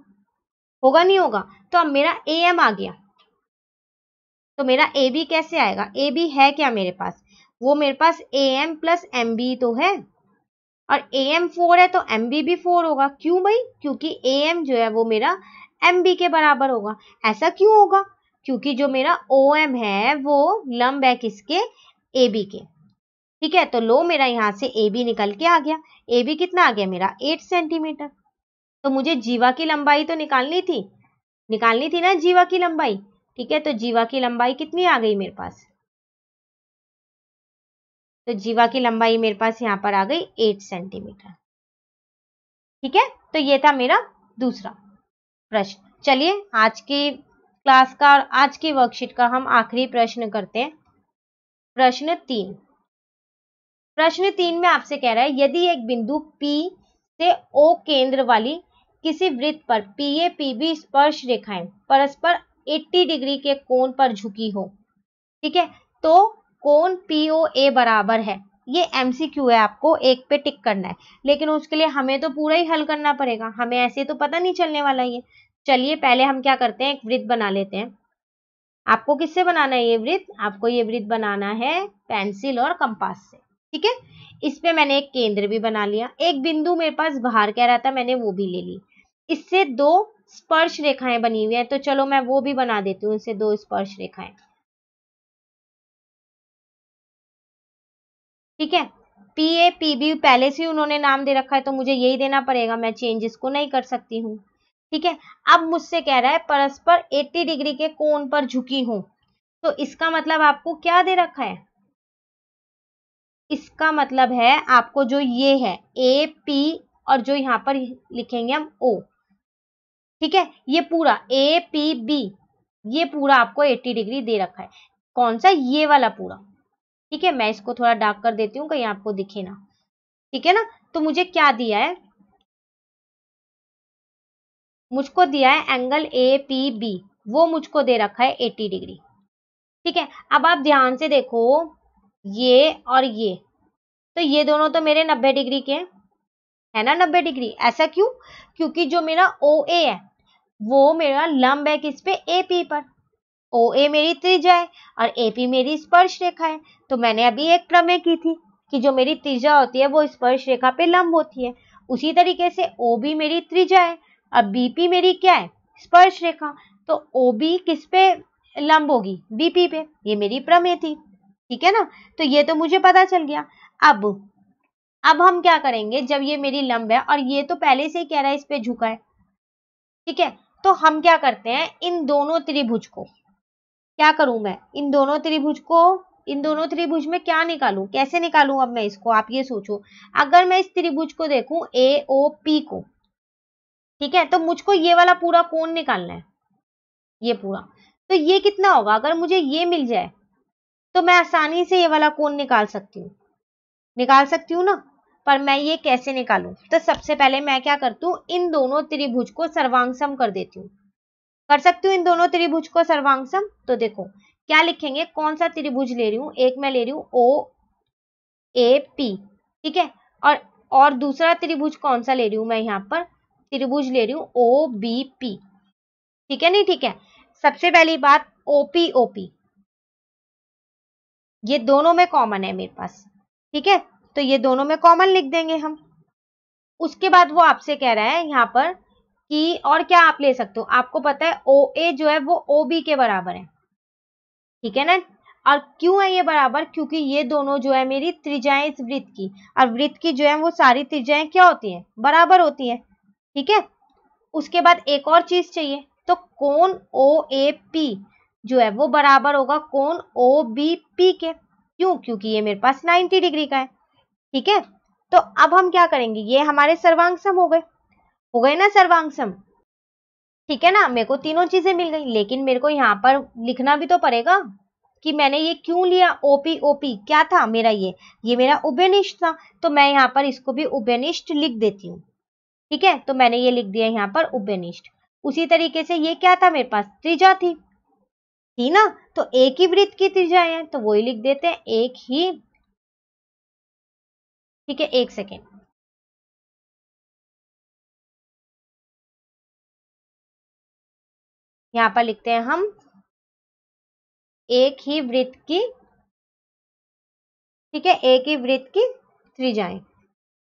होगा नहीं होगा तो अब मेरा ए एम आ गया तो मेरा ए बी कैसे आएगा ए बी है क्या मेरे पास वो मेरे पास A M plus M B तो है और ए एम फोर है तो एम बी भी फोर होगा क्यों भाई क्योंकि ए एम जो है वो मेरा एम बी के बराबर होगा ऐसा क्यों होगा क्योंकि जो मेरा ओ एम है वो लंब है किसके ए बी के ठीक है तो लो मेरा यहाँ से ए बी निकल के आ गया ए बी कितना आ गया मेरा एट सेंटीमीटर तो मुझे जीवा की लंबाई तो निकालनी थी निकालनी थी ना जीवा की लंबाई ठीक है तो जीवा की लंबाई कितनी आ गई मेरे पास तो जीवा की लंबाई मेरे पास यहाँ पर आ गई एट सेंटीमीटर ठीक है तो ये था मेरा दूसरा प्रश्न चलिए आज की क्लास का और आज की वर्कशीट का हम आखिरी प्रश्न करते हैं प्रश्न तीन प्रश्न तीन में आपसे कह रहा है यदि एक बिंदु P से O केंद्र वाली किसी वृत्त पर पीए पीबी स्पर्श रेखाएं परस्पर 80 डिग्री के कोण पर झुकी हो ठीक है तो कोण ए बराबर है ये एमसीक्यू है आपको एक पे टिक करना है लेकिन उसके लिए हमें तो पूरा ही हल करना पड़ेगा हमें ऐसे तो पता नहीं चलने वाला ये चलिए पहले हम क्या करते हैं एक वृत्त बना लेते हैं आपको किससे बनाना है ये वृत्त आपको ये वृत्त बनाना है पेंसिल और कंपास से ठीक है इस पे मैंने एक केंद्र भी बना लिया एक बिंदु मेरे पास बाहर क्या रहता मैंने वो भी ले ली इससे दो स्पर्श रेखाएं बनी हुई हैं तो चलो मैं वो भी बना देती हूँ इससे दो स्पर्श रेखाएं ठीक है पी ए पी बी पहले से उन्होंने नाम दे रखा है तो मुझे यही देना पड़ेगा मैं चेंज इसको नहीं कर सकती हूँ ठीक है अब मुझसे कह रहा है परस्पर 80 डिग्री के कोण पर झुकी हूं तो इसका मतलब आपको क्या दे रखा है इसका मतलब है आपको जो ये है ए पी और जो यहाँ पर लिखेंगे हम ओ ठीक है ये पूरा ए पी बी ये पूरा आपको 80 डिग्री दे रखा है कौन सा ये वाला पूरा ठीक है मैं इसको थोड़ा डार्क कर देती हूँ कहीं आपको दिखे ना ठीक है ना तो मुझे क्या दिया है मुझको दिया है एंगल ए पी बी वो मुझको दे रखा है 80 डिग्री ठीक है अब आप ध्यान से देखो ये और ये तो ये दोनों तो मेरे 90 डिग्री के हैं है ना 90 डिग्री ऐसा क्यों क्योंकि जो मेरा ओ ए है वो मेरा लंब है किस पे ए पी पर ओ ए मेरी त्रिज्या है और ए पी मेरी स्पर्श रेखा है तो मैंने अभी एक प्रमेय की थी कि जो मेरी त्रिज्या होती है वो स्पर्श रेखा पे लंब होती है उसी तरीके से ओ बी मेरी त्रिज्या है और बी पी मेरी क्या है स्पर्श रेखा तो ओ बी किस पे लंब होगी बी पी पे ये मेरी प्रमेय थी ठीक है ना तो ये तो मुझे पता चल गया अब अब हम क्या करेंगे जब ये मेरी लंब है और ये तो पहले से कह रहा है इस पे झुका है ठीक है तो हम क्या करते हैं इन दोनों त्रिभुज को क्या करूं मैं इन दोनों त्रिभुज को इन दोनों त्रिभुज में क्या निकालू कैसे निकालू अब मैं इसको आप ये सोचो अगर मैं इस त्रिभुज को देखू ए ओ पी को ठीक है तो मुझको ये वाला पूरा कोण निकालना है ये पूरा तो ये कितना होगा अगर मुझे ये मिल जाए तो मैं आसानी से ये वाला कोण निकाल सकती हूँ निकाल सकती हूँ ना पर मैं ये कैसे निकालू तो सबसे पहले मैं क्या करती हूँ इन दोनों त्रिभुज को सर्वांगसम कर देती हूँ कर सकती हूँ इन दोनों त्रिभुज को सर्वांगसम तो देखो क्या लिखेंगे कौन सा त्रिभुज ले रही हूँ एक मैं ले रही हूँ ओ ए पी ठीक है और और दूसरा त्रिभुज कौन सा ले रही हूँ मैं यहाँ पर त्रिभुज ले रही हूँ ओ बी पी ठीक है नहीं ठीक है सबसे पहली बात ओ पी ओ पी ये दोनों में कॉमन है मेरे पास ठीक है तो ये दोनों में कॉमन लिख देंगे हम उसके बाद वो आपसे कह रहा है यहाँ पर कि और क्या आप ले सकते हो आपको पता है ओ ए जो है वो ओ बी के बराबर है ठीक है ना और क्यों है ये बराबर क्योंकि ये दोनों जो है मेरी त्रिज्याएं इस वृत्त की और वृत्त की जो है वो सारी त्रिज्याएं क्या होती है बराबर होती है ठीक है उसके बाद एक और चीज चाहिए तो कोण ओ ए पी जो है वो बराबर होगा कोण ओ बी पी के क्यों क्योंकि ये मेरे पास 90 डिग्री का है ठीक है तो अब हम क्या करेंगे ये हमारे सर्वांग हो गए हो गए ना सर्वांग ठीक है ना मेरे को तीनों चीजें मिल गई लेकिन मेरे को यहाँ पर लिखना भी तो पड़ेगा कि मैंने ये क्यों लिया ओपी ओपी क्या था मेरा ये ये मेरा उभयनिष्ठ था तो मैं यहाँ पर इसको भी उभयनिष्ठ लिख देती हूँ ठीक है तो मैंने ये लिख दिया यहाँ पर उभयनिष्ठ उसी तरीके से ये क्या था मेरे पास त्रिजा थी थी ना तो एक ही वृत्त की त्रिजाएं हैं तो वही लिख देते हैं एक ही ठीक है एक सेकेंड यहां पर लिखते हैं हम एक ही वृत्त की ठीक है एक ही वृत्त की त्रिजाएं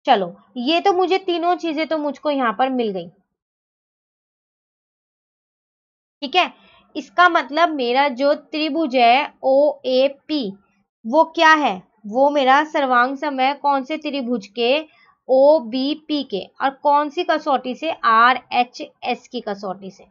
चलो ये तो मुझे तीनों चीजें तो मुझको यहां पर मिल गई ठीक है इसका मतलब मेरा जो त्रिभुज है ओ ए पी वो क्या है वो मेरा सर्वांग समय कौन से त्रिभुज के ओ बी पी के और कौन सी कसौटी से आर एच एस की कसौटी से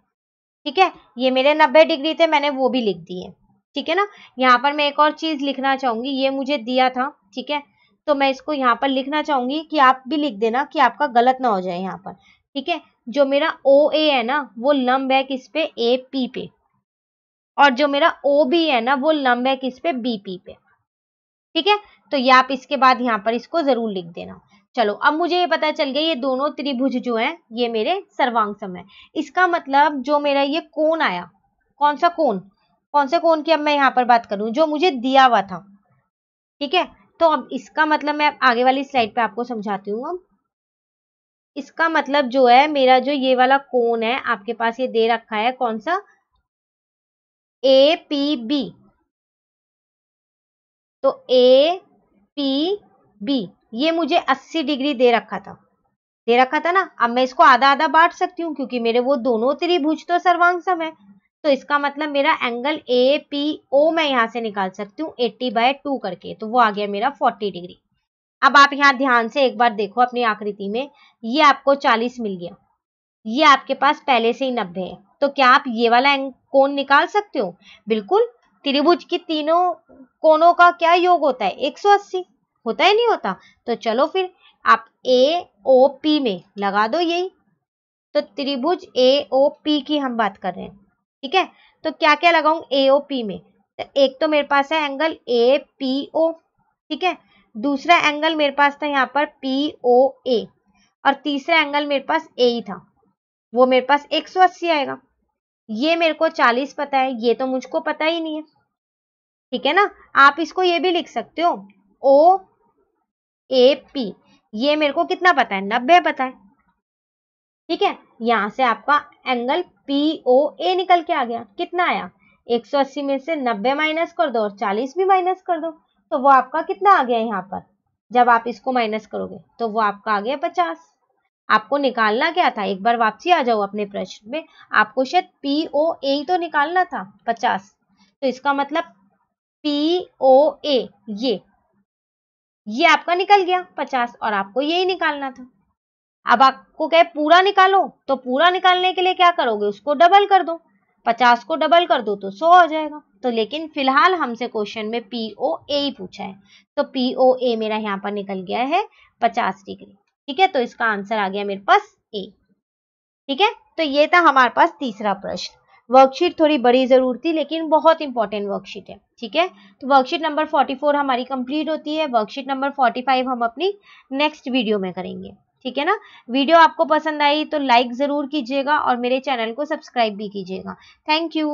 ठीक है ये मेरे नब्बे डिग्री थे मैंने वो भी लिख दिए ठीक है ना यहाँ पर मैं एक और चीज लिखना चाहूंगी ये मुझे दिया था ठीक है तो मैं इसको यहाँ पर लिखना चाहूंगी कि आप भी लिख देना कि आपका गलत ना हो जाए यहाँ पर ठीक है जो मेरा ओ ए है ना वो लंब है किस पे ए पी पे और जो मेरा ओ बी है ना वो लंब है किस पे बी पी पे ठीक है तो ये आप इसके बाद यहाँ पर इसको जरूर लिख देना चलो अब मुझे ये पता चल गया ये दोनों त्रिभुज जो है ये मेरे सर्वांग सम है इसका मतलब जो मेरा ये कोण आया कौन सा कोण कौन से कोण की अब मैं यहाँ पर बात करूं जो मुझे दिया हुआ था ठीक है तो अब इसका मतलब मैं आगे वाली स्लाइड पे आपको समझाती हूँ अब इसका मतलब जो है मेरा जो ये वाला कोण है आपके पास ये दे रखा है कौन सा ए पी बी तो ए पी बी ये मुझे 80 डिग्री दे रखा था दे रखा था ना अब मैं इसको आधा आधा बांट सकती हूँ क्योंकि मेरे वो दोनों त्रिभुज तो सर्वांग सम है तो इसका मतलब मेरा एंगल ए पी ओ मैं यहाँ से निकाल सकती हूँ एट्टी बाय टू करके तो वो आ गया मेरा फोर्टी डिग्री अब आप यहाँ ध्यान से एक बार देखो अपनी आकृति में ये आपको चालीस मिल गया ये आपके पास पहले से ही नब्बे है तो क्या आप ये वाला कोण निकाल सकते हो बिल्कुल त्रिभुज की तीनों कोनों का क्या योग होता है 180 होता है नहीं होता तो चलो फिर आप ए ओ पी में लगा दो यही तो त्रिभुज ए ओ पी की हम बात कर रहे हैं ठीक है तो क्या क्या लगाऊं ए ओ पी में तो एक तो मेरे पास है एंगल ए पी ओ ठीक है दूसरा एंगल मेरे पास था यहाँ पर पी ओ ए और तीसरा एंगल मेरे पास ए ही था वो मेरे पास 180 आएगा ये मेरे को चालीस पता है ये तो मुझको पता ही नहीं है ठीक है ना आप इसको ये भी लिख सकते हो ओ ए पी ये मेरे को कितना पता है नब्बे पता है ठीक है यहां से आपका एंगल पी ओ ए निकल के आ गया कितना आया 180 में से 90 माइनस कर दो और 40 भी माइनस कर दो तो वो आपका कितना आ गया यहाँ पर जब आप इसको माइनस करोगे तो वो आपका आ गया पचास आपको निकालना क्या था एक बार वापसी आ जाओ अपने प्रश्न में आपको शायद पी ओ ए तो निकालना था पचास तो इसका मतलब पी ओ ए ये ये आपका निकल गया पचास और आपको यही निकालना था अब आपको कहे पूरा निकालो तो पूरा निकालने के लिए क्या करोगे उसको डबल कर दो पचास को डबल कर दो तो सौ हो जाएगा तो लेकिन फिलहाल हमसे क्वेश्चन में पीओ ए पूछा है तो पीओ ए मेरा यहाँ पर निकल गया है पचास डिग्री ठीक है तो इसका आंसर आ गया मेरे पास ए ठीक है तो ये था हमारे पास तीसरा प्रश्न वर्कशीट थोड़ी बड़ी जरूर थी लेकिन बहुत इंपॉर्टेंट वर्कशीट है ठीक है तो वर्कशीट नंबर 44 हमारी कंप्लीट होती है वर्कशीट नंबर 45 हम अपनी नेक्स्ट वीडियो में करेंगे ठीक है ना वीडियो आपको पसंद आई तो लाइक ज़रूर कीजिएगा और मेरे चैनल को सब्सक्राइब भी कीजिएगा थैंक यू